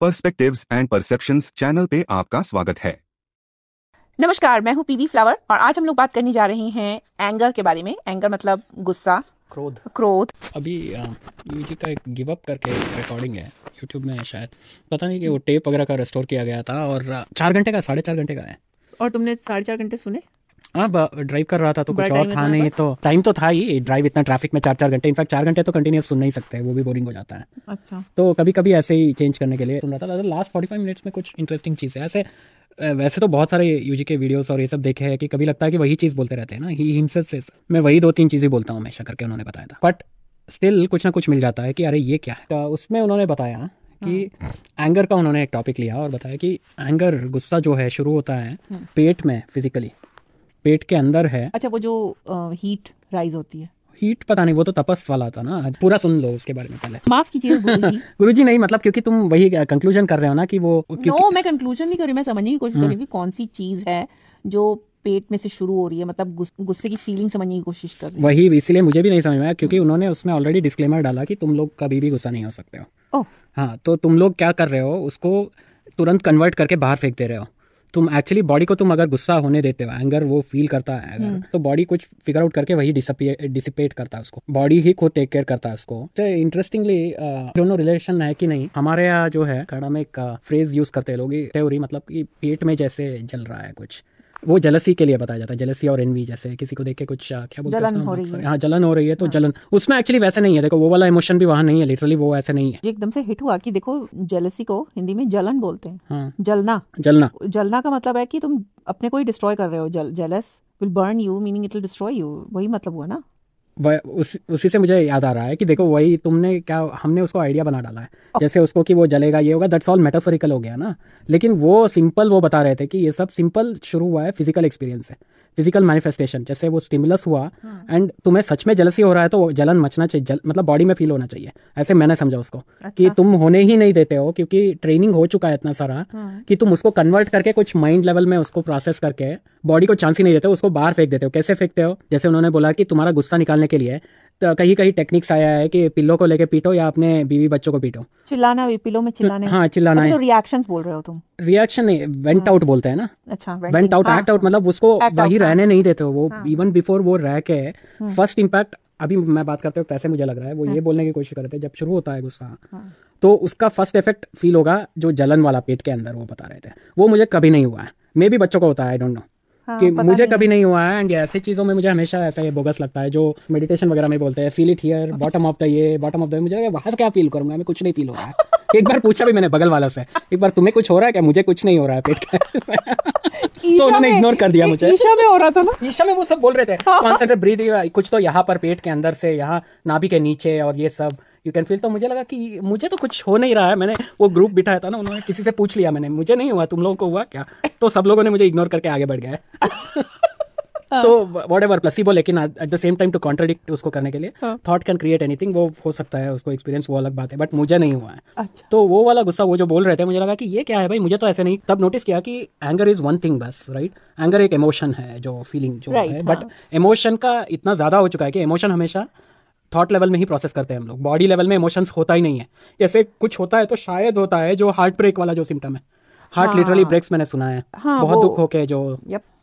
Perspectives and perceptions channel पे आपका स्वागत है नमस्कार मैं हूँ पीवी फ्लावर और आज हम लोग बात करने जा रहे हैं एंगर के बारे में एंगर मतलब गुस्सा क्रोध क्रोध अभी यूजी का एक गिव अप करके रिकॉर्डिंग है यूट्यूब में शायद पता नहीं कि वो टेप वगैरह का रेस्टोर किया गया था और चार घंटे का साढ़े चार घंटे का है और तुमने साढ़े चार घंटे सुने हाँ ड्राइव कर रहा था तो कुछ और था नहीं तो टाइम तो था ही ड्राइव इतना ट्रैफिक में चार चार घंटे इनफैक्ट चार घंटे तो कंटिन्यूस सुन नहीं सकते वो भी बोरिंग हो जाता है अच्छा तो कभी कभी ऐसे ही चेंज करने के लिए सुन रहा था लास्ट फोर्टी फाइव मिनट्स में कुछ इंटरेस्टिंग चीज़ है ऐसे वैसे तो बहुत सारे यूजी के वीडियोस और ये सब देखे हैं कि कभी लगता है कि वही चीज़ बोलते रहते हैं ना ही हिमसेल्फ से मैं वही दो तीन चीज़ें बोलता हूँ हमेशा करके उन्होंने बताया था बट स्टिल कुछ ना कुछ मिल जाता है कि अरे ये क्या है तो उसमें उन्होंने बताया कि एंगर हाँ। का उन्होंने एक टॉपिक लिया और बताया कि एंगर गुस्सा जो है शुरू होता है हाँ। पेट में फिजिकली पेट के अंदर है अच्छा वो जो हीट राइज होती है हीट पता नहीं वो तो तपस वाला था ना पूरा सुन लो उसके बारे में पहले माफ कीजिए गुरु जी नहीं मतलब क्योंकि तुम वही कंक्लूजन कर रहे हो ना कि वो नो मैं कंक्लूजन नहीं कर रही मैं समझने की कोशिश कर रही हम्म। कौन सी चीज है जो पेट में से शुरू हो रही है मतलब गुस्से की फीलिंग समझने की कोशिश कर रही वही इसलिए मुझे भी नहीं समझ में आया क्योंकि उन्होंने उसमें ऑलरेडी डिस्क्लेमर डाला कि तुम लोग कभी भी गुस्सा नहीं हो सकते हो हाँ तो तुम लोग क्या कर रहे हो उसको तुरंत कन्वर्ट करके बाहर फेंक दे रहे हो तुम एक्चुअली बॉडी को तुम अगर गुस्सा होने देते हो एंगर वो फील करता है अगर हम्म। तो बॉडी कुछ फिगर आउट करके वही डिसिपेट करता है उसको बॉडी ही खुद टेक केयर करता है उसको इंटरेस्टिंगली तो uh, दोनों रिलेशन है कि नहीं हमारे यहाँ जो है कड़ा में एक फ्रेज uh, यूज करते हैं लोग मतलब कि पेट में जैसे जल रहा है कुछ वो जलसी के लिए बताया जाता है जलसी और एनवी जैसे किसी को देख के कुछ क्या बोलते जलन हो रही है हाँ जलन हो रही है तो हाँ। जलन उसमें एक्चुअली वैसे नहीं है देखो वो वाला इमोशन भी वहाँ नहीं है लिटरली वो ऐसे नहीं है एकदम से हिट हुआ कि देखो जलसी को हिंदी में जलन बोलते हैं हाँ। जलना जलना जलना का मतलब है कि तुम अपने को ही डिस्ट्रॉय कर रहे हो जल jealous will burn you meaning it will destroy you वही मतलब हुआ ना उस उसी से मुझे याद आ रहा है कि देखो वही तुमने क्या हमने उसको आइडिया बना डाला है okay. Oh. जैसे उसको कि वो जलेगा ये होगा दैट्स ऑल मेटाफोरिकल हो गया ना लेकिन वो सिंपल वो बता रहे थे कि ये सब सिंपल शुरू हुआ है फिजिकल एक्सपीरियंस है फिजिकल मैनिफेस्टेशन जैसे वो स्टिमुलस हुआ एंड हाँ। तुम्हें सच में जलसी हो रहा है तो जलन मचना चाहिए जल, मतलब बॉडी में फील होना चाहिए ऐसे मैंने समझा उसको अच्छा। कि तुम होने ही नहीं देते हो क्योंकि ट्रेनिंग हो चुका है इतना सारा हाँ। कि तुम उसको कन्वर्ट करके कुछ माइंड लेवल में उसको प्रोसेस करके बॉडी को चांस ही नहीं देते हो उसको बाहर फेंक देते हो कैसे फेंकते हो जैसे उन्होंने बोला कि तुम्हारा गुस्सा निकालने के लिए तो कहीं कहीं टेक्निक्स आया है कि पिल्लो को लेके पीटो या अपने बीवी बच्चों को पीटो चिल्लाना भी पिल्लो में तो चिल्लाने हाँ चिल्लाना अच्छा, तो है तो रिएक्शंस बोल रहे हो तुम रिएक्शन नहीं वेंट आउट हाँ। बोलते हैं ना अच्छा वेंट आउट एक्ट आउट मतलब उसको वही हाँ। रहने नहीं देते वो इवन हाँ। बिफोर वो रह के फर्स्ट इम्पैक्ट अभी मैं बात करते हूँ ऐसे मुझे लग रहा है वो ये बोलने की कोशिश करते हैं जब शुरू होता है गुस्सा तो उसका फर्स्ट इफेक्ट फील होगा जो जलन वाला पेट के अंदर वो बता रहे थे वो मुझे कभी नहीं हुआ है मे भी बच्चों को होता है आई डोंट नो हाँ, कि मुझे कभी नहीं हुआ है एंड ऐसी चीज़ों में मुझे हमेशा ऐसा ये बोगस लगता है जो मेडिटेशन वगैरह में बोलते हैं feel it here bottom of the ये बॉटम ऑफ द मुझे बाहर क्या फील करूंगा मैं कुछ नहीं फील हो रहा है एक बार पूछा भी मैंने बगल वाला से एक बार तुम्हें कुछ हो रहा है क्या मुझे कुछ नहीं हो रहा है पेट का तो उन्होंने इग्नोर कर दिया मुझे ईशा में हो रहा था ना ईशा में वो सब बोल रहे थे कॉन्सेंट्रेट ब्रीथ कुछ तो यहाँ पर पेट के अंदर से यहाँ नाभि के नीचे और ये सब यू कैन फील तो मुझे लगा कि मुझे तो कुछ हो नहीं रहा है मैंने वो ग्रुप बिठाया था ना उन्होंने किसी से पूछ लिया मैंने मुझे नहीं हुआ तुम लोगों को हुआ क्या तो सब लोगों ने मुझे इग्नोर करके आगे बढ़ गया है हाँ। तो वॉट एवर प्लसीबो लेकिन at the same time to contradict उसको करने के लिए थॉट कैन क्रिएट एनीथिंग वो हो सकता है उसको एक्सपीरियंस वो अलग बात है बट मुझे नहीं हुआ है अच्छा। तो वो वाला गुस्सा वो जो बोल रहे थे मुझे लगा कि ये क्या है भाई मुझे तो ऐसे नहीं तब नोटिस किया कि एंगर इज वन थिंग बस राइट एंगर एक इमोशन है जो फीलिंग जो right, है बट इमोशन का इतना ज्यादा हो चुका है कि इमोशन हमेशा थॉट लेवल में ही प्रोसेस करते हैं हम लोग बॉडी लेवल में इमोशंस होता ही नहीं है जैसे कुछ होता है तो शायद होता है जो हार्ट ब्रेक वाला जो सिम्टम है हार्ट लिटरली ब्रेक्स मैंने सुना है हाँ, बहुत दुख होके जो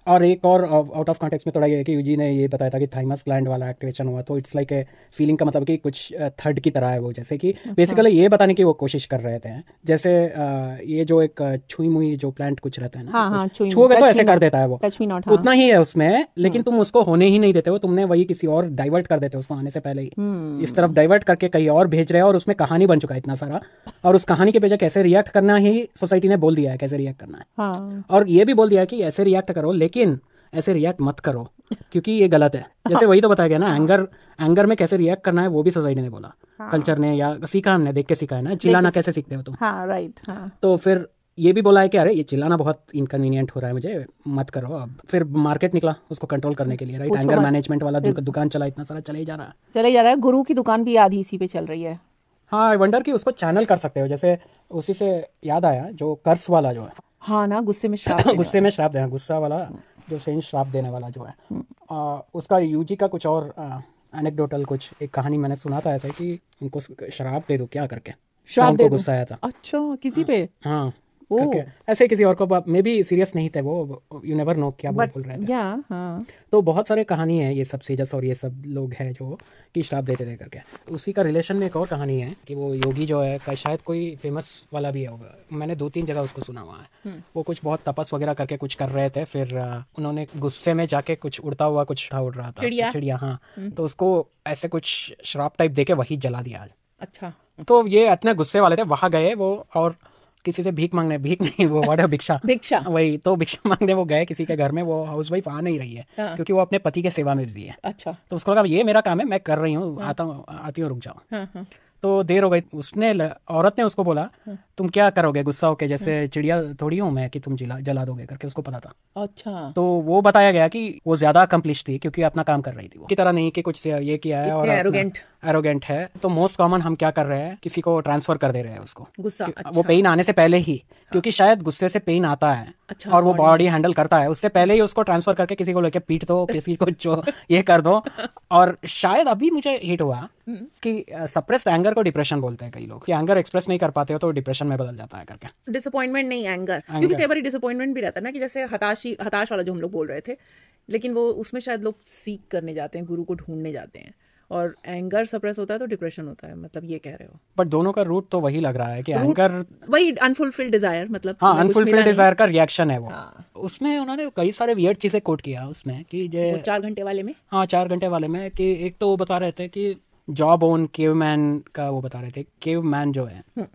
और एक और आउट ऑफ कॉन्टेक्स में थोड़ा ये है कि यूजी ने ये बताया था कि थाइमस ग्लैंड वाला एक्टिवेशन हुआ तो इट्स लाइक ए फीलिंग का मतलब कि कुछ थर्ड uh, की तरह है वो जैसे कि बेसिकली अच्छा। ये बताने की वो कोशिश कर रहे थे जैसे uh, ये जो एक uh, छुई मुई जो प्लांट कुछ रहता है ना हाँ, हाँ, तो ऐसे कर देता है वो हाँ। उतना ही है उसमें लेकिन हाँ। तुम उसको होने ही नहीं देते हो तुमने वही किसी और डाइवर्ट कर देते हो उसको आने से पहले ही हम्म। इस तरफ डाइवर्ट करके कहीं और भेज रहे हो और उसमें कहानी बन चुका है इतना सारा और उस कहानी के वजह कैसे रिएक्ट करना ही सोसाइटी ने बोल दिया है कैसे रिएक्ट करना है हाँ। और ये भी बोल दिया है कि ऐसे रिएक्ट करो लेकिन लेकिन ऐसे रिएक्ट मत करो क्योंकि ये गलत है जैसे वही तो बताया गया ना एंगर हाँ। एंगर में कैसे रिएक्ट करना है वो भी सोसाइटी ने बोला हाँ। कल्चर ने या सीखा हमने देख के सीखा है ना चिल्लाना कैसे सीखते हो तुम हाँ राइट हाँ। तो फिर ये भी बोला है कि अरे ये चिल्लाना बहुत इनकन्वीनियंट हो रहा है मुझे मत करो अब फिर मार्केट निकला उसको कंट्रोल करने के लिए राइट एंगर मैनेजमेंट वाला दुकान चला इतना सारा चले जा रहा है चले जा रहा है गुरु की दुकान भी आधी इसी पे चल रही है हाँ आई वंडर कि उसको चैनल कर सकते हो जैसे उसी से याद आया जो कर्स वाला जो है हाँ ना गुस्से में श्राप गुस्से में श्राप देना गुस्सा वाला जो सेंट श्राप देने वाला जो है हम्म। आ, उसका यूजी का कुछ और एनेक्डोटल कुछ एक कहानी मैंने सुना था ऐसा कि उनको शराब दे दो क्या करके श्राप दे गुस्सा आया था अच्छा किसी हाँ। पे हाँ ऐसे किसी और को मे बी सीरियस नहीं थे वो यू नेवर नो क्या बोल रहे थे yeah, हाँ. तो बहुत सारे कहानी है ये सब सेजस और ये सब लोग हैं जो कि श्राप देते थे करके उसी का रिलेशन में एक और कहानी है कि वो योगी जो है का शायद कोई फेमस वाला भी होगा मैंने दो तीन जगह उसको सुना हुआ है hmm. वो कुछ बहुत तपस वगैरह करके कुछ कर रहे थे फिर उन्होंने गुस्से में जाके कुछ उड़ता हुआ कुछ था उड़ रहा था चिड़िया हाँ हम्म। तो उसको ऐसे कुछ श्राप टाइप दे वही जला दिया अच्छा तो ये इतने गुस्से वाले थे वहां गए वो और किसी से भीख मांगने भीख नहीं वो वर्ड है भिक्षा भिक्षा वही तो भिक्षा मांगने वो गए किसी के घर में वो हाउस वाइफ आ नहीं रही है हाँ। क्योंकि वो अपने पति के सेवा में बिजी है अच्छा तो उसको लगा ये मेरा काम है मैं कर रही हूँ हाँ। आता हूँ आती हूँ रुक जाओ हाँ, हाँ। तो देर हो गई उसने औरत ने उसको बोला तुम क्या करोगे गुस्सा होके जैसे हम्म। चिड़िया थोड़ी हूँ मैं कि तुम जला जला दोगे करके उसको पता था अच्छा तो वो बताया गया कि वो ज्यादा अकम्पलिश थी क्योंकि अपना काम कर रही थी वो की तरह नहीं कि कुछ ये किया है और एरोगेंट एरोगेंट है तो मोस्ट कॉमन हम क्या कर रहे हैं किसी को ट्रांसफर कर दे रहे हैं उसको गुस्सा अच्छा। वो पेन आने से पहले ही हाँ। क्योंकि शायद गुस्से से पेन आता है अच्छा, और वो बॉडी हैंडल करता है उससे पहले ही उसको ट्रांसफर करके किसी को लेके पीट दो किसी को जो ये कर दो और शायद अभी मुझे हिट हुआ हम्म। कि सप्रेस एंगर को डिप्रेशन बोलते हैं कई लोग कि एंगर एक्सप्रेस नहीं कर पाते हो तो डिप्रेशन डिप्रेशन में बदल जाता है करके डिसअपॉइंटमेंट नहीं एंगर क्योंकि कई बार डिसअपॉइंटमेंट भी रहता है ना कि जैसे हताशी हताश वाला जो हम लोग बोल रहे थे लेकिन वो उसमें शायद लोग सीख करने जाते हैं गुरु को ढूंढने जाते हैं और एंगर सप्रेस होता है तो डिप्रेशन होता है मतलब ये कह रहे हो बट दोनों का रूट तो वही लग रहा है कि एंगर वही अनफुलफिल्ड डिजायर मतलब हाँ अनफुलफिल्ड डिजायर का रिएक्शन है वो हाँ। उसमें उन्होंने कई सारे वियर्ड चीजें कोट किया उसमें कि जे चार घंटे वाले में हाँ चार घंटे वाले में कि एक तो वो बता रहे थे कि जॉब ओन केव का वो बता रहे थे केव जो है हम्म।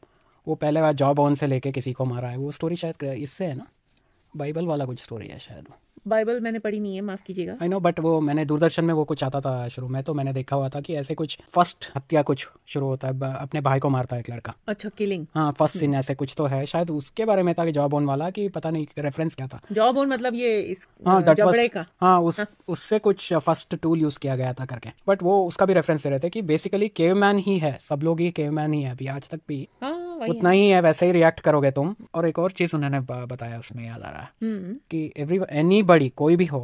वो पहले बार जॉब ऑन से लेके किसी को मारा है वो स्टोरी शायद इससे है ना बाइबल वाला कुछ स्टोरी है शायद बाइबल मैंने पढ़ी नहीं है माफ कीजिएगा आई नो बट वो मैंने दूरदर्शन में वो कुछ आता था शुरू में तो मैंने देखा हुआ था कि ऐसे कुछ फर्स्ट हत्या कुछ शुरू होता है अपने भाई को मारता है एक लड़का अच्छा किलिंग हाँ फर्स्ट हम्म। सीन ऐसे कुछ तो है शायद उसके बारे में था कि जॉब ओन वाला कि पता नहीं रेफरेंस क्या था जॉब ओन मतलब ये इस हाँ दट का हाँ उस हाँ. उससे कुछ फर्स्ट टूल यूज किया गया था करके बट वो उसका भी रेफरेंस दे रहे थे कि बेसिकली केव ही है सब लोग ही केव ही है अभी आज तक भी हाँ। उतना ही है वैसे ही रिएक्ट करोगे तुम और एक और चीज उन्होंने बताया उसमें याद आ रहा है हम्म। कि एवरी एनी बड़ी कोई भी हो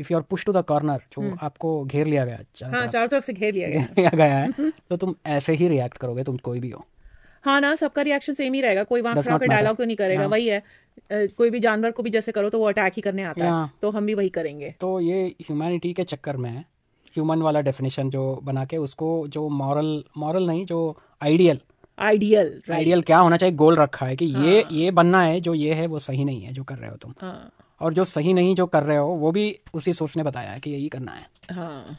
if you are push to the corner जो हम्म। आपको घेर लिया गया हाँ, चारों तरफ से घेर लिया गया गया है हम्म। तो तुम ऐसे ही रिएक्ट करोगे तुम कोई भी हो हाँ ना सबका रिएक्शन सेम ही रहेगा कोई वहां खड़ा डायलॉग तो नहीं करेगा हाँ। वही है कोई भी जानवर को भी जैसे करो तो वो अटैक ही करने आता है हाँ। तो हम भी वही करेंगे तो ये ह्यूमैनिटी के चक्कर में ह्यूमन वाला डेफिनेशन जो बना के उसको जो मॉरल मॉरल नहीं जो आइडियल आइडियल आइडियल क्या होना चाहिए गोल रखा है कि हाँ. ये ये बनना है जो ये है वो सही नहीं है जो कर रहे हो तुम हाँ. और जो सही नहीं जो कर रहे हो वो भी उसी सोर्स ने बताया है कि यही करना है हाँ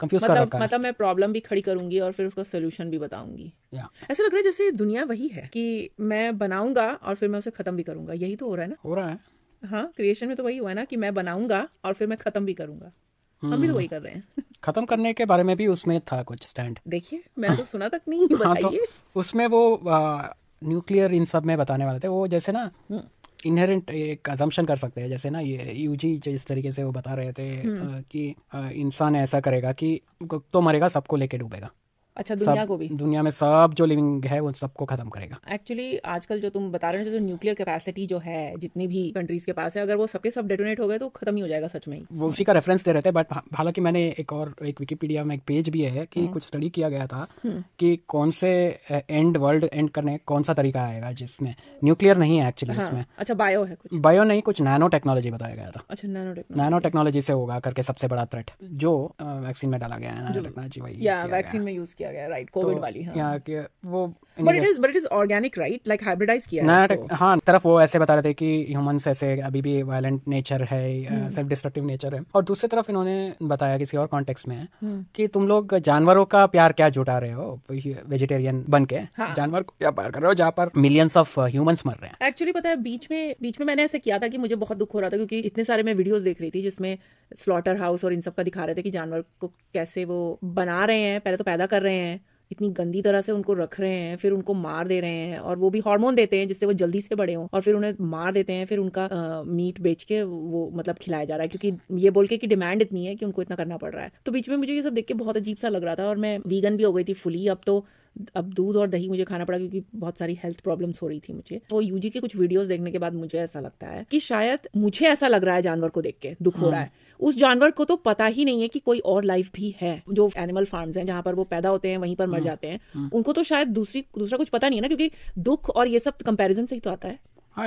कंफ्यूज मतलब, कर रखा मतलब मैं प्रॉब्लम भी खड़ी करूंगी और फिर उसका सोल्यूशन भी बताऊंगी ऐसा लग रहा है जैसे दुनिया वही है कि मैं बनाऊंगा और फिर मैं उसे खत्म भी करूंगा यही तो हो रहा है ना हो रहा है हाँ क्रिएशन में तो वही हुआ है ना कि मैं बनाऊंगा और फिर मैं खत्म भी करूंगा हम भी तो वही कर रहे हैं खत्म करने के बारे में भी उसमें था कुछ स्टैंड देखिए मैं तो सुना तक नहीं हाँ तो उसमें वो न्यूक्लियर इन सब में बताने वाले थे वो जैसे ना इनहेरेंट हम्म। एक अजम्पन कर सकते हैं जैसे ना ये यूजी जिस तरीके से वो बता रहे थे हम्म। कि इंसान ऐसा करेगा कि तो मरेगा सबको लेके डूबेगा अच्छा दुनिया को भी दुनिया में सब जो लिविंग है वो सबको खत्म करेगा एक्चुअली आजकल जो तुम बता रहे हो जो न्यूक्लियर कैपेसिटी जो है जितनी भी कंट्रीज के पास है अगर वो सबके सब डेटोनेट हो गए तो खत्म ही हो जाएगा सच में वो उसी का रेफरेंस दे रहे थे बट हालांकि मैंने एक और एक विकीपीडिया में एक पेज भी है कि हम्म। कुछ स्टडी किया गया था हम्म। कि कौन से एंड वर्ल्ड एंड करने कौन सा तरीका आएगा जिसमें न्यूक्लियर नहीं है एक्चुअली उसमें हाँ, अच्छा बायो है कुछ बायो नहीं कुछ नैनो टेक्नोलॉजी बताया गया था अच्छा नैनो टेक्नोलॉजी नैनो टेक्नोलॉजी से होगा करके सबसे बड़ा थ्रेट जो वैक्सीन में डाला गया है नैनो टेक्नोलॉजी वही वैक्सीन में यूज किया किया गया राइट कोविड तो वाली हाँ. वो but it is but it is organic right like hybridize किया नया तो. हाँ तरफ वो ऐसे बता रहे थे कि ह्यूमंस ऐसे अभी भी वायलेंट नेचर है सेल्फ डिस्ट्रक्टिव नेचर है और दूसरी तरफ इन्होंने बताया किसी और कॉन्टेक्स में हम्म। कि तुम लोग जानवरों का प्यार क्या जुटा रहे हो वेजिटेरियन बन के जानवर को क्या प्यार कर रहे हो जहाँ पर मिलियंस ऑफ ह्यूमंस मर रहे हैं एक्चुअली पता है बीच में बीच में मैंने ऐसे किया था कि मुझे बहुत दुख हो रहा था क्योंकि इतने सारे मैं वीडियोस देख रही थी जिसमें स्लॉटर हाउस और इन सब का दिखा रहे थे कि जानवर को कैसे वो बना रहे हैं पहले तो पैदा कर रहे हैं हैं इतनी गंदी तरह से उनको रख रहे हैं फिर उनको मार दे रहे हैं और वो भी हार्मोन देते हैं जिससे वो जल्दी से बड़े हों और फिर उन्हें मार देते हैं फिर उनका आ, मीट बेच के वो मतलब खिलाया जा रहा है क्योंकि ये बोल के कि डिमांड इतनी है कि उनको इतना करना पड़ रहा है तो बीच में मुझे ये सब देख के बहुत अजीब सा लग रहा था और मैं वीगन भी हो गई थी फुली अब तो अब दूध और दही मुझे खाना पड़ा क्योंकि बहुत सारी हेल्थ प्रॉब्लम्स हो रही थी मुझे वो तो यूजी के कुछ वीडियोस देखने के बाद मुझे ऐसा लगता है कि शायद मुझे ऐसा लग रहा है जानवर को देख के दुख हाँ. हो रहा हाँ। है उस जानवर को तो पता ही नहीं है कि कोई और लाइफ भी है जो एनिमल फार्म्स हैं जहां पर वो पैदा होते हैं वहीं पर मर हाँ। जाते हैं हाँ। उनको तो शायद दूसरी दूसरा कुछ पता नहीं है ना क्योंकि दुख और ये सब कंपेरिजन से ही तो आता है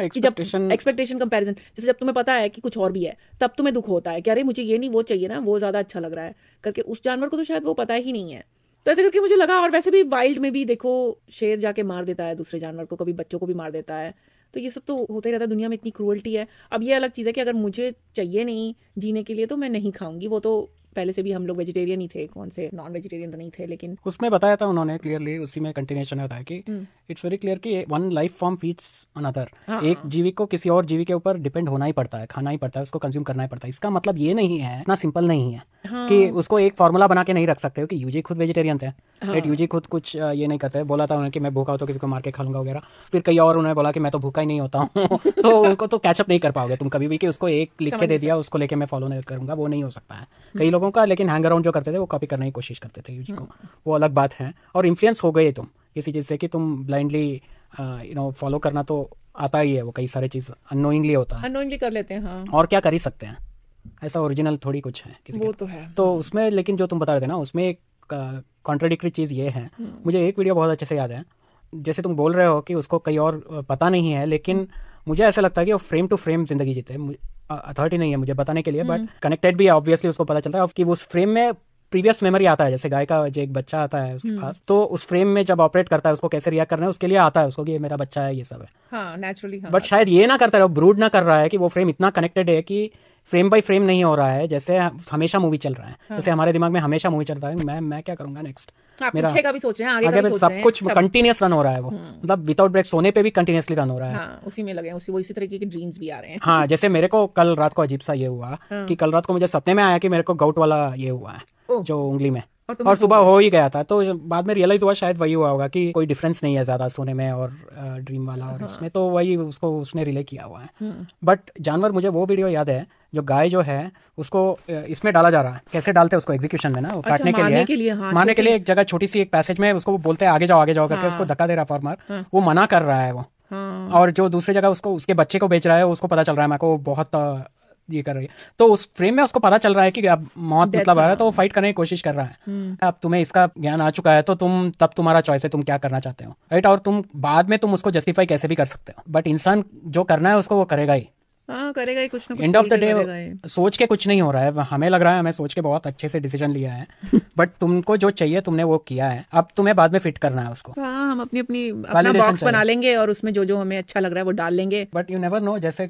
एक्सपेक्टेशन एक्सपेक्टेशन कंपैरिजन जैसे जब तुम्हें पता है कि कुछ और भी है तब तुम्हें दुख होता है कि अरे मुझे ये नहीं वो चाहिए ना वो ज्यादा अच्छा लग रहा है करके उस जानवर को तो शायद वो पता ही नहीं है तो ऐसे करके मुझे लगा और वैसे भी वाइल्ड में भी देखो शेर जाके मार देता है दूसरे जानवर को कभी बच्चों को भी मार देता है तो ये सब तो होता ही रहता है दुनिया में इतनी क्रूअल्टी है अब ये अलग चीज़ है कि अगर मुझे चाहिए नहीं जीने के लिए तो मैं नहीं खाऊंगी वो तो पहले से भी हम लोग वेजिटेरियन ही थे कौन से नॉन वेजिटेरियन तो नहीं थे लेकिन उसमें बताया था उन्होंने क्लियरली उसी में कंटिन्यूशन है बताया कि इट्स वेरी क्लियर कि one life form feeds another एक हाँ। जीवी को किसी और जीवी के ऊपर डिपेंड होना ही पड़ता है खाना ही पड़ता है उसको कंज्यूम करना ही पड़ता है इसका मतलब ये नहीं है इतना सिंपल नहीं है हाँ। कि उसको एक फॉर्मूला बना के नहीं रख सकते हो कि यूजी खुद वेजिटेरियन थे हाँ। यूजी खुद कुछ ये नहीं करते बोला था उन्हें कि मैं भूखा हो तो किसी को मार के खा लूंगा वगैरह फिर कई और उन्होंने बोला कि मैं तो भूखा ही नहीं होता हूँ तो उनको तो कैचअप नहीं कर पाओगे तुम कभी भी कि उसको एक लिख के दे दिया उसको लेके मैं फॉलो नहीं करूंगा वो नहीं हो सकता है हम्म। कई लोगों का लेकिन हैंग अराउंड जो करते थे वो कॉपी करने की कोशिश करते थे यूजी को हम्म। वो अलग बात है और इन्फ्लुएंस हो गए तुम किसी चीज़ से कि तुम ब्लाइंडली यू नो फॉलो करना तो आता ही है वो कई सारे चीज़ अनोइंगली होता है अनोइंगली कर लेते हैं हाँ। और क्या कर ही सकते हैं ऐसा ओरिजिनल थोड़ी कुछ है किसी वो तो है तो उसमें लेकिन जो तुम बता रहे थे ना उसमें एक कॉन्ट्रडिक्टरी चीज़ ये है हम्म। मुझे एक वीडियो बहुत अच्छे से याद है जैसे तुम बोल रहे हो कि उसको कई और पता नहीं है लेकिन हम्म। मुझे ऐसा लगता है कि वो फ्रेम टू फ्रेम जिंदगी जीते अथॉरिटी नहीं है मुझे बताने के लिए बट हम्म। कनेक्टेड भी है ऑब्वियसली उसको पता चलता है कि उस फ्रेम में प्रीवियस मेमोरी आता है जैसे गाय का जो एक बच्चा आता है उसके हम्म। पास तो उस फ्रेम में जब ऑपरेट करता है उसको कैसे रिएक्ट करना है उसके लिए आता है उसको कि ये मेरा बच्चा है ये सब है नेचुरली हाँ, बट हाँ। शायद ये ना करता है ब्रूड ना कर रहा है कि वो फ्रेम इतना कनेक्टेड है कि फ्रेम बाय फ्रेम नहीं हो रहा है जैसे हमेशा मूवी चल रहा है हाँ। जैसे हमारे दिमाग में हमेशा मूवी चलता है मैं मैं क्या करूंगा नेक्स्ट हाँ, मेरा का भी सोच रहे हैं आगे, आगे का भी सब कुछ कंटिन्यूस रन हो रहा है वो हम्म। मतलब विदाउट ब्रेक सोने पे भी कंटिन्यूसली रन हो रहा है हाँ, उसी में लगे उसी वो इसी तरीके के ड्रीम्स भी आ रहे हैं हाँ जैसे मेरे को कल रात को अजीब सा ये हुआ कि कल रात को मुझे सपने में आया कि मेरे को गाउट वाला ये हुआ है जो उंगली में और, सुबह हो ही गया था तो बाद में रियलाइज हुआ शायद वही हुआ होगा कि कोई डिफरेंस नहीं है ज्यादा सोने में और ड्रीम वाला और हाँ। इसमें तो वही उसको उसने रिले किया हुआ है बट हम्म। जानवर मुझे वो वीडियो याद है जो गाय जो है उसको इसमें डाला जा रहा है कैसे डालते हैं उसको एग्जीक्यूशन में ना वो अच्छा, काटने के लिए, हाँ, मारने के लिए एक जगह छोटी सी एक पैसेज में उसको बोलते हैं आगे जाओ आगे जाओ करके हाँ। उसको धक्का दे रहा फार्मर वो मना कर रहा है वो और जो दूसरी जगह उसको उसके बच्चे को बेच रहा है उसको पता चल रहा है मेरे को बहुत ये कर रही है तो उस फ्रेम में उसको पता चल रहा है कि अब मौत मतलब आ रहा है तो वो फाइट करने की कोशिश कर रहा है हम्म। अब तुम्हें इसका ज्ञान आ चुका है तो तुम तब तुम्हारा चॉइस है तुम क्या करना चाहते हो राइट और तुम बाद में तुम उसको जस्टिफाई कैसे भी कर सकते हो बट इंसान जो करना है उसको वो करेगा ही हाँ, करेगा ही कुछ ना एंड ऑफ द डे सोच के कुछ नहीं हो रहा है हमें लग रहा है हमें सोच के बहुत अच्छे से डिसीजन लिया है बट तुमको जो चाहिए तुमने वो किया है अब तुम्हें बाद में फिट करना है उसको हाँ हम अपनी अपनी अपना बॉक्स बना लेंगे और उसमें जो जो हमें अच्छा लग रहा है वो डाल लेंगे बट यू नेवर नो जैसे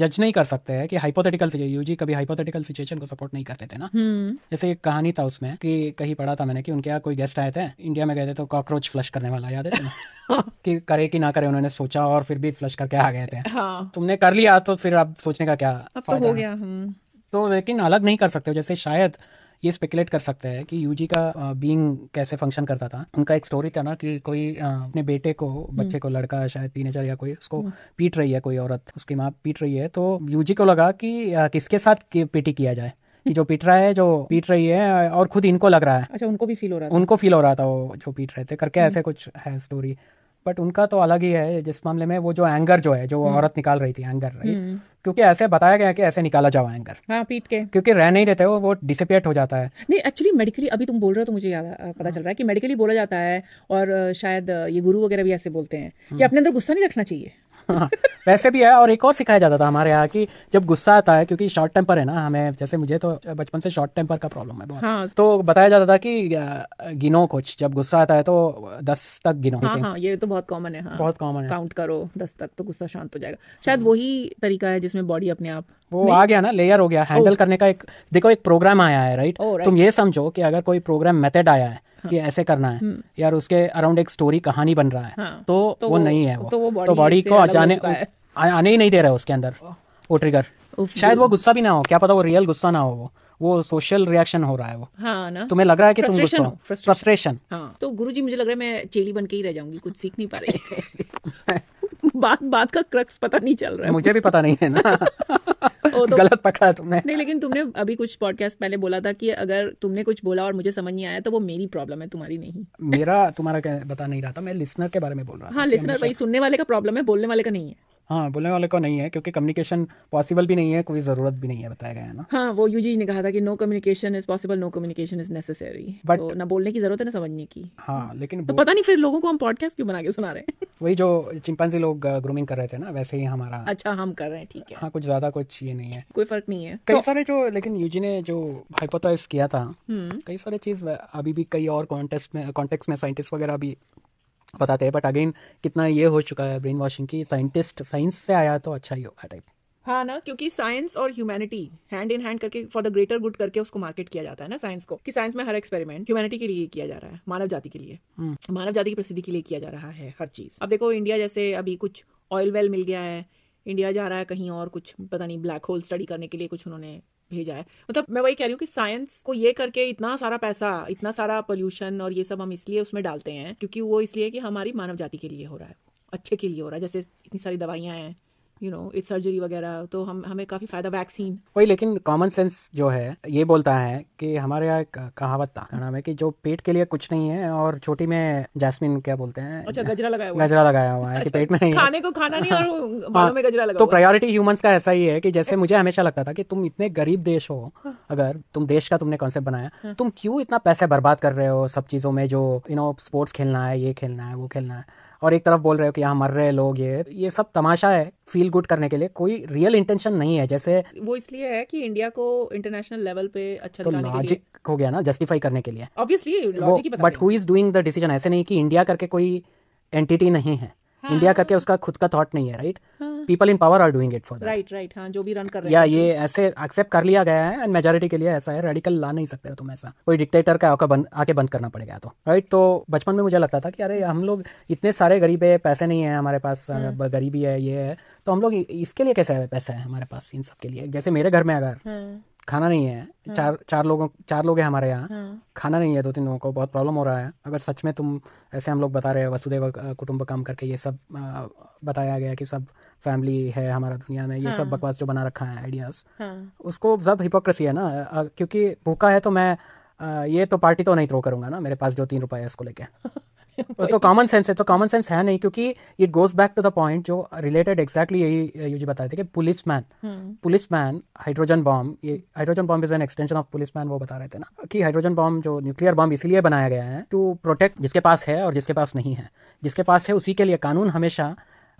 जज नहीं कर सकते हैं कि हाइपोथेटिकल यूजी कभी हाइपोथेटिकल सिचुएशन को सपोर्ट नहीं करते थे ना हम्म। जैसे एक कहानी था उसमें कि कहीं पढ़ा था मैंने कि उनके यहाँ कोई गेस्ट आए थे इंडिया में गए थे तो कॉकरोच फ्लश करने वाला याद है कि करे कि ना करे उन्होंने सोचा और फिर भी फ्लश करके आ गए थे हाँ। तुमने कर लिया तो फिर आप सोचने का क्या तो हो गया हम्म। तो लेकिन अलग नहीं कर सकते जैसे शायद ये स्पेकुलेट कर सकते हैं कि यूजी का बीइंग कैसे फंक्शन करता था उनका एक स्टोरी था ना कि कोई अपने बेटे को हम्म। बच्चे को लड़का शायद हजार या कोई उसको हम्म। पीट रही है कोई औरत उसकी माँ पीट रही है तो यूजी को लगा कि किसके साथ पेटी किया जाए कि जो पीट रहा है जो पीट रही है और खुद इनको लग रहा है अच्छा उनको भी फील हो रहा था उनको फील हो रहा था वो जो पीट रहे थे करके हम्म। ऐसे कुछ है स्टोरी बट उनका तो अलग ही है जिस मामले में वो जो एंगर जो है जो हम्म। औरत निकाल रही थी एंगर रही हम्म। क्योंकि ऐसे बताया गया कि ऐसे निकाला जाओ एंगर हाँ पीट के क्योंकि रह नहीं देते हो वो डिसिपिएट हो जाता है नहीं एक्चुअली मेडिकली अभी तुम बोल रहे हो तो मुझे याद पता हाँ। चल रहा है कि मेडिकली बोला जाता है और शायद ये गुरु वगैरह भी ऐसे बोलते हैं कि हम्म। अपने अंदर गुस्सा नहीं रखना चाहिए वैसे भी है और एक और सिखाया जाता था हमारे यहाँ कि जब गुस्सा आता है क्योंकि शॉर्ट टेम्पर है ना हमें जैसे मुझे तो बचपन से शॉर्ट टेम्पर का प्रॉब्लम है बहुत हाँ, तो बताया जाता था कि गिनो कुछ जब गुस्सा आता है तो दस तक गिनो हाँ, हाँ, ये तो बहुत कॉमन है हाँ, बहुत कॉमन है काउंट करो दस तक तो गुस्सा शांत हो जाएगा शायद वही तरीका है जिसमें बॉडी अपने आप वो आ गया ना लेयर हो गया हैंडल oh. करने का एक देखो एक प्रोग्राम आया है राइट oh, तुम ये समझो कि अगर कोई प्रोग्राम मेथड आया है हाँ। कि ऐसे करना है हम्म। यार उसके अराउंड एक स्टोरी कहानी बन रहा है हाँ। तो, तो वो, नहीं है वो तो बॉडी तो को जाने आने ही नहीं दे रहा है उसके अंदर oh. वो ट्रिगर शायद वो गुस्सा भी ना हो क्या पता वो रियल गुस्सा ना हो वो वो सोशल रिएक्शन हो रहा है वो हाँ ना तुम्हें लग रहा है कि तुम गुस्सा हो फ्रस्ट्रेशन हाँ तो गुरुजी मुझे लग रहा है मैं चेली बन के ही रह जाऊंगी कुछ सीख नहीं पा रही बात बात का क्रक्स पता नहीं चल रहा है मुझे भी पता नहीं है ना ओ, तो, गलत पकड़ा तुमने नहीं लेकिन तुमने अभी कुछ पॉडकास्ट पहले बोला था कि अगर तुमने कुछ बोला और मुझे समझ नहीं आया तो वो मेरी प्रॉब्लम है तुम्हारी नहीं मेरा तुम्हारा क्या बता नहीं रहा था मैं लिसनर के बारे में बोल रहा हूँ हाँ लिसनर भाई सुनने वाले का प्रॉब्लम है बोलने वाले का नहीं है हाँ बोलने वाले को नहीं है क्योंकि कम्युनिकेशन पॉसिबल भी नहीं है कोई जरूरत भी नहीं है बताया गया है ना हाँ वो यूजी ने कहा था कि no communication is possible no communication is necessary but तो ना बोलने की जरूरत है ना समझने की हाँ लेकिन तो पता नहीं फिर लोगों को हम पॉडकास्ट क्यों बना के सुना रहे हैं वही जो चिंपांजी लोग ग्रूमिंग uh, कर रहे थे ना वैसे ही हमारा अच्छा हम कर रहे हैं ठीक है हाँ कुछ ज्यादा कुछ ये नहीं है कोई फर्क नहीं है कई तो- सारे जो लेकिन यूजी ने जो हाइपोथाइज किया था हम्म। कई सारे चीज अभी भी कई और कॉन्टेस्ट में कॉन्टेक्स्ट में साइंटिस्ट वगैरह भी बताते हैं बट अगेन कितना ये हो चुका है ब्रेन वॉशिंग की साइंटिस्ट साइंस से आया तो अच्छा ही होगा टाइप हाँ ना क्योंकि साइंस और ह्यूमैनिटी हैंड इन हैंड करके फॉर द ग्रेटर गुड करके उसको मार्केट किया जाता है ना साइंस को कि साइंस में हर एक्सपेरिमेंट ह्यूमैनिटी के लिए किया जा रहा है मानव जाति के लिए hmm. मानव जाति की प्रसिद्धि के लिए किया जा रहा है हर चीज अब देखो इंडिया जैसे अभी कुछ ऑयल वेल मिल गया है इंडिया जा रहा है कहीं और कुछ पता नहीं ब्लैक होल स्टडी करने के लिए कुछ उन्होंने भेजा है मतलब मैं वही कह रही हूँ कि साइंस को ये करके इतना सारा पैसा इतना सारा पोल्यूशन और ये सब हम इसलिए उसमें डालते हैं क्योंकि वो इसलिए कि हमारी मानव जाति के लिए हो रहा है अच्छे के लिए हो रहा है जैसे इतनी सारी दवाइयाँ हैं यू नो इट्स सर्जरी वगैरह तो हम हमें काफ़ी फ़ायदा वैक्सीन वही लेकिन कॉमन सेंस जो है ये बोलता है कि हमारे यहाँ कहावत था नाम है कि जो पेट के लिए कुछ नहीं है और छोटी में जैस्मिन क्या बोलते हैं अच्छा गजरा लगाया हुआ गजरा लगाया हुआ है अच्छा, कि पेट में नहीं खाने को खाना नहीं और हाँ। बालों में गजरा लगा तो प्रायोरिटी ह्यूमंस का ऐसा ही है कि जैसे मुझे हमेशा लगता था कि तुम इतने गरीब देश हो अगर तुम देश का तुमने कॉन्सेप्ट बनाया हाँ। तुम क्यों इतना पैसे बर्बाद कर रहे हो सब चीज़ों में जो यू नो स्पोर्ट्स खेलना है ये खेलना है वो खेलना है और एक तरफ बोल रहे हो कि यहाँ मर रहे लोग ये ये सब तमाशा है फील गुड करने के लिए कोई रियल इंटेंशन नहीं है जैसे वो इसलिए है कि इंडिया को इंटरनेशनल लेवल पे अच्छा तो लॉजिक हो गया ना जस्टिफाई करने के लिए obviously but who is doing the decision ऐसे नहीं कि इंडिया करके कोई एंटिटी नहीं है इंडिया हाँ। करके उसका खुद का थॉट नहीं है राइट हाँ। People in power are doing it for that right right हाँ जो भी रन कर रहे या ये ऐसे एक्सेप्ट कर लिया गया है एंड मेजोरिटी के लिए ऐसा है रेडिकल ला नहीं सकते हो तुम ऐसा कोई डिक्टेटर का आका बंद आके बंद करना पड़ेगा तो राइट तो बचपन में मुझे लगता था कि अरे हम लोग इतने सारे गरीब है पैसे नहीं है हमारे पास हाँ। गरीबी है ये है तो हम लोग इसके लिए कैसे पैसा है हमारे पास इन सब के लिए जैसे मेरे घर में अगर हाँ। खाना नहीं है हाँ। चार चार लोगों चार लोग हैं हमारे यहाँ हाँ। खाना नहीं है दो तीन लोगों को बहुत प्रॉब्लम हो रहा है अगर सच में तुम ऐसे हम लोग बता रहे हैं वसुदेव काम करके ये सब बताया गया कि सब फैमिली है हमारा दुनिया में ये सब हाँ। बकवास जो बना रखा है आइडियाज उसको सब हिपोक्रेसी है ना क्योंकि भूखा है तो मैं ये तो पार्टी तो नहीं थ्रो करूंगा ना मेरे पास जो तीन रुपए है उसको लेके तो कॉमन सेंस है तो कॉमन सेंस है नहीं क्योंकि it goes back to the point जो रिलेटेड एक्जैक्टली यही यूजी बता रहे थे कि policeman policeman hydrogen bomb ये hydrogen bomb is an extension of policeman वो बता रहे थे ना कि हाइड्रोजन बॉम्ब जो न्यूक्लियर बॉम्ब इसलिए बनाया गया है टू प्रोटेक्ट जिसके पास है और जिसके पास नहीं है जिसके पास है उसी के लिए कानून हमेशा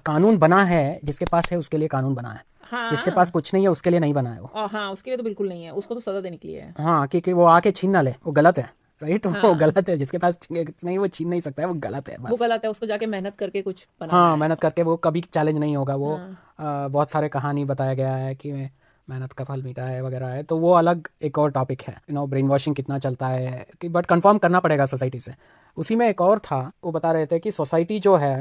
कानून बना है जिसके पास है उसके लिए कानून बना है हाँ, जिसके पास कुछ नहीं है उसके लिए नहीं बना है वो हाँ उसके लिए तो बिल्कुल नहीं है उसको तो सजा देने के लिए है हाँ क्योंकि वो आके छीन ना ले वो गलत है राइट वो हाँ। गलत है जिसके पास नहीं वो छीन नहीं सकता है वो गलत है वो गलत है उसको जाके मेहनत करके कुछ हाँ मेहनत करके वो कभी चैलेंज नहीं होगा वो हाँ। बहुत सारे कहानी बताया गया है कि मेहनत का फल मीठा है वगैरह है तो वो अलग एक और टॉपिक है यू नो ब्रेन वॉशिंग कितना चलता है कि बट कंफर्म करना पड़ेगा सोसाइटी से उसी में एक और था वो बता रहे थे कि सोसाइटी जो है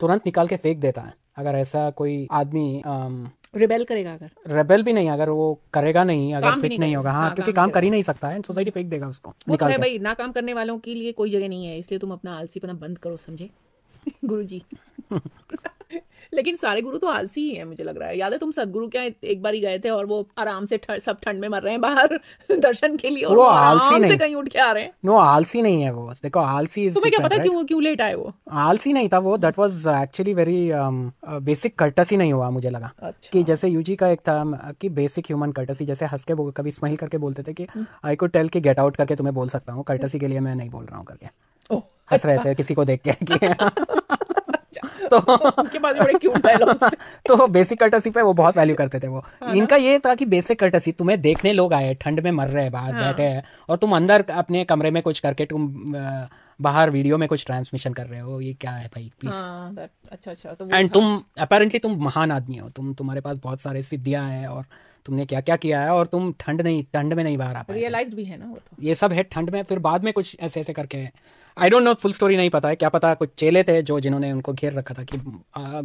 तुरंत निकाल के फेंक देता है अगर ऐसा कोई आदमी रेबेल करेगा अगर रेबेल भी नहीं अगर वो करेगा नहीं अगर फिट नहीं, नहीं होगा हाँ, हाँ क्योंकि काम कर ही नहीं सकता है सोसाइटी फेंक देगा उसको तो निकाल है भाई ना काम करने वालों के लिए कोई जगह नहीं है इसलिए तुम अपना आलसीपना बंद करो समझे गुरु जी लेकिन सारे गुरु तो आलसी ही है मुझे लग रहा है याद है तुम सदगुरु क्या एक बार ही गए थे और वो आराम से थर, सब ठंड में मर रहे हैं बाहर दर्शन के लिए और वो, आलसी नहीं से कहीं उठ के आ रहे हैं नो आलसी नहीं है वो देखो आलसी तुम्हें क्या पता क्यों क्यों लेट आए वो आलसी नहीं था वो that was actually very basic courtesy नहीं हुआ मुझे लगा की अच्छा। कि जैसे यूजी का एक था um, कि बेसिक ह्यूमन कर्टसी जैसे हंस के कभी स्माइल करके बोलते थे कि आई कुड टेल कि गेट आउट करके तुम्हें बोल सकता हूँ कर्टसी के लिए मैं नहीं बोल रहा हूँ करके हंस रहे अच्छा। थे किसी को देख के तो उनके बाद बड़े क्यूट तो बेसिक कर्टसी पे वो बहुत वैल्यू करते थे वो हाँ इनका ये था कि बेसिक कर्टसी तुम्हें देखने लोग आए ठंड में मर रहे बाहर हाँ। बैठे हैं और तुम अंदर अपने कमरे में कुछ करके तुम बाहर वीडियो में कुछ ट्रांसमिशन कर रहे हो ये क्या है भाई प्लीज हाँ, अच्छा अच्छा तो एंड तुम अपेरेंटली तुम महान आदमी हो तुम तुम्हारे पास बहुत सारे सिद्धियां हैं और तुमने क्या क्या किया है और तुम ठंड नहीं ठंड में नहीं बाहर आ पाए रियलाइज भी है ना वो तो ये सब है ठंड में फिर बाद में कुछ ऐसे ऐसे करके I don't know full story नहीं पता है क्या पता कुछ चेले थे जो जिन्होंने उनको घेर रखा था कि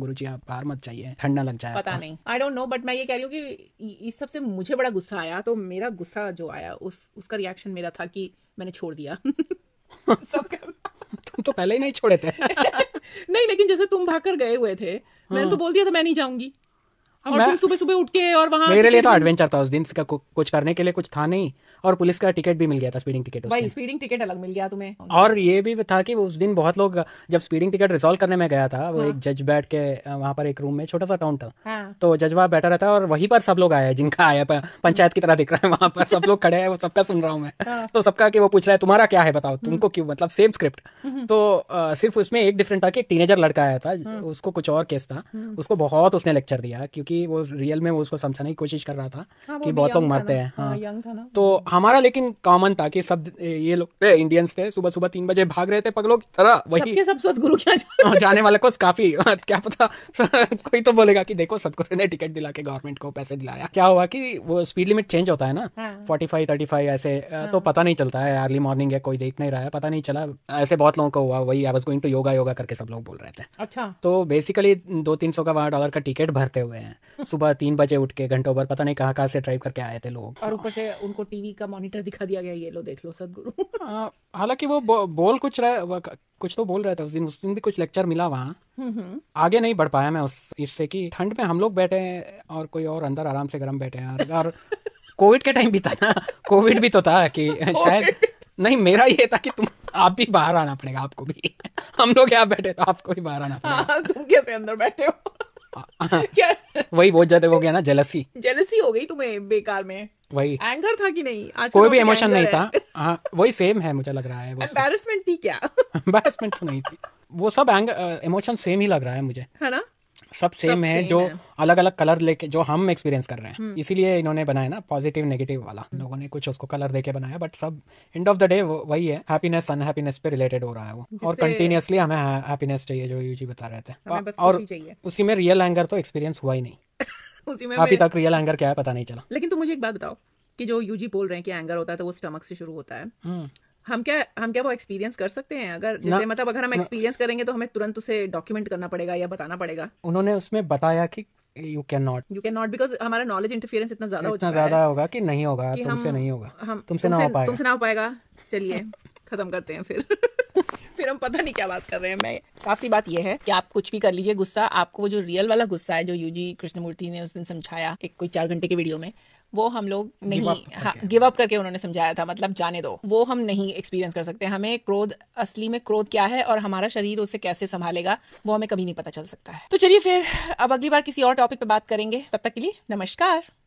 गुरु जी आप बाहर मत जाइए ठंड ना लग जाए पता नहीं आई डोंट नो बट मैं ये कह रही हूँ कि इस सबसे मुझे बड़ा गुस्सा आया तो मेरा गुस्सा जो आया उस उसका रिएक्शन मेरा था कि मैंने छोड़ दिया तुम तो पहले ही नहीं छोड़े थे नहीं लेकिन जैसे तुम भाग कर गए हुए थे मैंने तो हाँ। बोल दिया था मैं नहीं जाऊंगी और तुम सुबह सुबह उठ के और वहां मेरे लिए तो एडवेंचर था उस दिन का कुछ करने के लिए कुछ था नहीं और पुलिस का टिकट भी मिल गया था स्पीडिंग टिकट भाई स्पीडिंग टिकट अलग मिल गया तुम्हें और ये भी था कि उस दिन बहुत लोग जब स्पीडिंग टिकट रिजोल्व करने में गया था वो हाँ। एक जज बैठ के वहाँ पर एक रूम में छोटा सा टाउन था हाँ। तो जज वहाँ बैठा रहता है और वहीं पर सब लोग आया जिनका आया पंचायत की तरह दिख रहा है वहाँ पर सब लोग खड़े हैं वो सबका सुन रहा हूँ मैं हाँ। तो सबका कि वो पूछ रहा है तुम्हारा क्या है बताओ हम्म। तुमको क्यों मतलब सेम हम्म। स्क्रिप्ट तो सिर्फ उसमें एक डिफरेंट था कि एक टीनेजर लड़का आया था उसको कुछ और केस था हम्म। उसको बहुत उसने लेक्चर दिया क्योंकि वो रियल में वो उसको समझाने की कोशिश कर रहा था कि बहुत लोग मरते हैं हाँ तो हमारा लेकिन कॉमन था कि सब ये लोग थे इंडियंस थे सुबह सुबह तीन बजे भाग रहे थे पगलों की तरह वही सब सदगुरु के जा हाँ, जाने वाले को काफी क्या पता कोई तो बोलेगा कि देखो सदगुरु ने टिकट दिला के गवर्नमेंट को पैसे दिलाया क्या हुआ कि वो स्पीड लिमिट चेंज होता है ना फोर्टी फाइव थर्टी फाइव ऐसे तो हाँ। पता नहीं चलता है अर्ली मॉर्निंग है कोई देख नहीं रहा है पता नहीं चला ऐसे बहुत लोगों को हुआ वही I was going to yoga yoga करके सब लोग बोल रहे थे अच्छा तो बेसिकली दो तीन सौ का वहां डॉलर का टिकट भरते हुए हैं सुबह तीन बजे उठ के घंटों भर पता नहीं कहाँ कहाँ से ड्राइव करके आए थे लोग और ऊपर से उनको टीवी का मॉनिटर दिखा दिया गया ये लो देख लो सदगुरु हाँ, हालांकि वो बो, बोल कुछ रहे कुछ तो बोल रहा था उस दिन उस दिन भी कुछ लेक्चर मिला वहाँ हम्म, हम्म। आगे नहीं बढ़ पाया मैं उस इससे कि ठंड में हम लोग बैठे हैं और कोई और अंदर आराम से गर्म बैठे हैं और कोविड के टाइम भी था ना कोविड भी तो था कि शायद नहीं मेरा ये था कि तुम आप भी बाहर आना पड़ेगा आपको भी हम लोग यहाँ बैठे तो आपको भी बाहर आना हाँ, पड़ेगा तुम कैसे अंदर बैठे हो क्या वही बहुत ज्यादा हो गया ना जेलसी जेलसी हो गई तुम्हें बेकार में वही एंगर था कि नहीं आज कोई तो भी इमोशन नहीं था हाँ वही सेम है मुझे लग रहा है एम्बेरसमेंट थी क्या एम्बेरसमेंट तो नहीं थी वो सब एंगर इमोशन सेम ही लग रहा है मुझे है ना सब सेम है जो अलग अलग कलर लेके जो हम एक्सपीरियंस कर रहे हैं हम्म। इसीलिए इन्होंने बनाया ना पॉजिटिव नेगेटिव वाला हम्म। लोगों ने कुछ उसको कलर देके बनाया बट सब एंड ऑफ द डे वही है हैप्पीनेस अनहैप्पीनेस पे रिलेटेड हो रहा है वो और कंटिन्यूसली हमें हैप्पीनेस चाहिए जो यूजी बता रहे थे और उसी में रियल एंगर तो एक्सपीरियंस हुआ ही नहीं उसी में अभी तक रियल एंगर क्या है पता नहीं चला लेकिन तुम मुझे एक बात बताओ कि जो यूजी बोल रहे हैं कि एंगर होता है तो वो स्टमक से शुरू होता है हम्म। हम क्या हम क्या वो एक्सपीरियंस कर सकते हैं अगर जैसे मतलब अगर हम एक्सपीरियंस करेंगे तो हमें तुरंत उसे डॉक्यूमेंट करना पड़ेगा या बताना पड़ेगा उन्होंने उसमें बताया कि you can not you can not because हमारा नॉलेज इंटरफेरेंस इतना ज्यादा हो ज्यादा होगा कि नहीं होगा तुमसे नहीं होगा हम तुमसे ना हो पाएगा तुमसे ना हो पाएगा चलिए खत्म करते हैं फिर फिर हम पता नहीं क्या बात कर रहे हैं मैं साफ सी बात यह है कि आप कुछ भी कर लीजिए गुस्सा आपको वो जो रियल वाला गुस्सा है जो यूजी कृष्णमूर्ति ने उस दिन समझाया एक कोई चार घंटे के वीडियो में वो हम लोग नहीं हाँ गिव अप करके उन्होंने समझाया था मतलब जाने दो वो हम नहीं एक्सपीरियंस कर सकते हमें क्रोध असली में क्रोध क्या है और हमारा शरीर उसे कैसे संभालेगा वो हमें कभी नहीं पता चल सकता है तो चलिए फिर अब अगली बार किसी और टॉपिक पे बात करेंगे तब तक के लिए नमस्कार